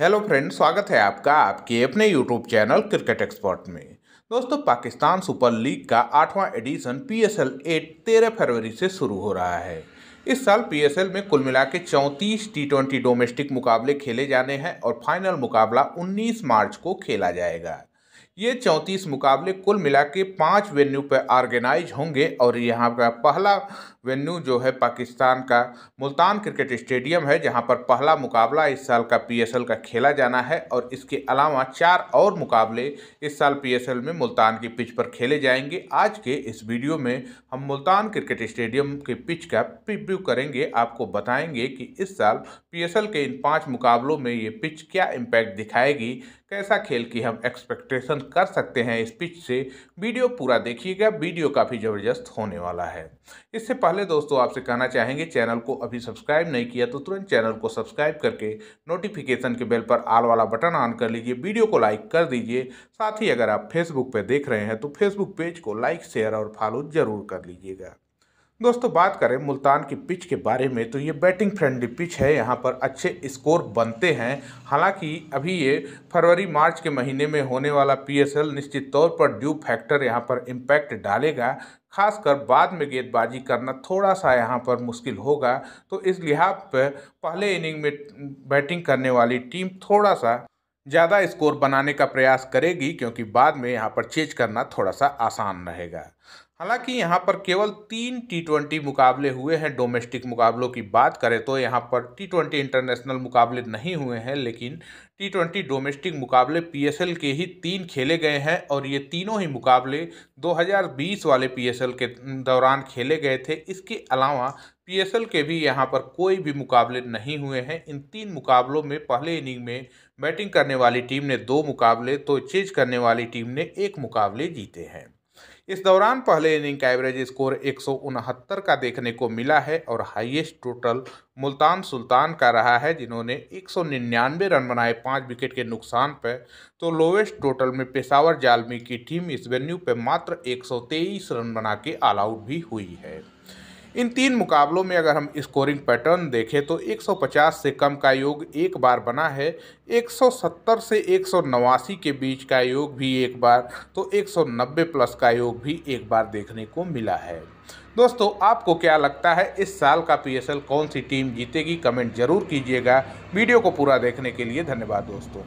hello friend स्वागत है आपका आपके अपने यूट्यूब चैनल क्रिकेट एक्सपर्ट में दोस्तों पाकिस्तान सुपर लीग का आठवां edition P S L eight तेरह फरवरी से शुरू हो रहा है इस साल पीएसएल में कुल मिला के चौंतीस टी ट्वेंटी डोमेस्टिक मुकाबले खेले जाने हैं और फाइनल मुकाबला 19 मार्च को खेला जाएगा ये चौंतीस मुकाबले कुल मिला के पाँच वेन्यू पर ऑर्गेनाइज होंगे और यहाँ का पहला वेन्यू जो है पाकिस्तान का मुल्तान क्रिकेट स्टेडियम है जहाँ पर पहला मुकाबला इस साल का पीएसएल का खेला जाना है और इसके अलावा चार और मुकाबले इस साल पीएसएल में मुल्तान की पिच पर खेले जाएंगे आज के इस वीडियो में हम मुल्तान क्रिकेट स्टेडियम के पिच का प्रिव्यू करेंगे आपको बताएंगे कि इस साल पी के इन पाँच मुकाबलों में ये पिच क्या इम्पैक्ट दिखाएगी कैसा खेल की हम एक्सपेक्टेशन कर सकते हैं इस पिच से वीडियो पूरा देखिएगा वीडियो काफ़ी ज़बरदस्त होने वाला है इससे पहले दोस्तों आपसे कहना चाहेंगे चैनल को अभी सब्सक्राइब नहीं किया तो तुरंत चैनल को सब्सक्राइब करके नोटिफिकेशन के बेल पर आल वाला बटन ऑन कर लीजिए वीडियो को लाइक कर दीजिए साथ ही अगर आप फेसबुक पर देख रहे हैं तो फेसबुक पेज को लाइक शेयर और फॉलो ज़रूर कर लीजिएगा दोस्तों बात करें मुल्तान की पिच के बारे में तो ये बैटिंग फ्रेंडली पिच है यहाँ पर अच्छे स्कोर बनते हैं हालांकि अभी ये फरवरी मार्च के महीने में होने वाला पीएसएल निश्चित तौर पर ड्यू फैक्टर यहाँ पर इम्पैक्ट डालेगा खासकर बाद में गेंदबाजी करना थोड़ा सा यहाँ पर मुश्किल होगा तो इस लिहाज पर पहले इनिंग में बैटिंग करने वाली टीम थोड़ा सा ज़्यादा स्कोर बनाने का प्रयास करेगी क्योंकि बाद में यहाँ पर चेज करना थोड़ा सा आसान रहेगा हालांकि यहाँ पर केवल तीन टी ट्वेंटी मुकाबले हुए हैं डोमेस्टिक मुकाबलों की बात करें तो यहाँ पर टी ट्वेंटी इंटरनेशनल मुकाबले नहीं हुए हैं लेकिन टी ट्वेंटी डोमेस्टिक मुकाबले पीएसएल के ही तीन खेले गए हैं और ये तीनों ही मुकाबले 2020 वाले पीएसएल के दौरान खेले गए थे इसके अलावा पीएसएल के भी यहाँ पर कोई भी मुकाबले नहीं हुए हैं इन तीन मुकाबलों में पहले इनिंग में बैटिंग करने वाली टीम ने दो मुकाबले तो चेज करने वाली टीम ने एक मुकाबले जीते हैं इस दौरान पहले इनिंग का एवरेज स्कोर एक का देखने को मिला है और हाईएस्ट टोटल मुल्तान सुल्तान का रहा है जिन्होंने एक रन बनाए पाँच विकेट के नुकसान पर तो लोवेस्ट टोटल में पेशावर जालमी की टीम इस वेन्यू पर मात्र एक रन बना के ऑल आउट भी हुई है इन तीन मुकाबलों में अगर हम स्कोरिंग पैटर्न देखें तो 150 से कम का योग एक बार बना है 170 से एक के बीच का योग भी एक बार तो 190 प्लस का योग भी एक बार देखने को मिला है दोस्तों आपको क्या लगता है इस साल का पीएसएल कौन सी टीम जीतेगी कमेंट जरूर कीजिएगा वीडियो को पूरा देखने के लिए धन्यवाद दोस्तों